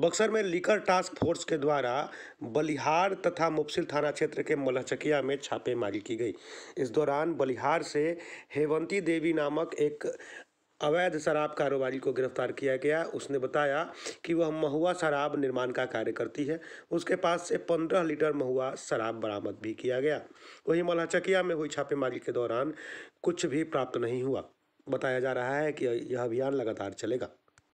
बक्सर में liquor task force के द्वारा बलिहार तथा मुफसिल थाना क्षेत्र के मलहचकिया में छापेमारी की गई इस दौरान बलिहार से हेवंती देवी नामक एक अवैध शराब कारोबारी को गिरफ्तार किया गया उसने बताया कि वह महुआ शराब निर्माण का कार्य करती है उसके पास से पंद्रह लीटर महुआ शराब बरामद भी किया गया वहीं मलहचकिया में हुई छापेमारी के दौरान कुछ भी प्राप्त नहीं हुआ बताया जा रहा है कि यह अभियान लगातार चलेगा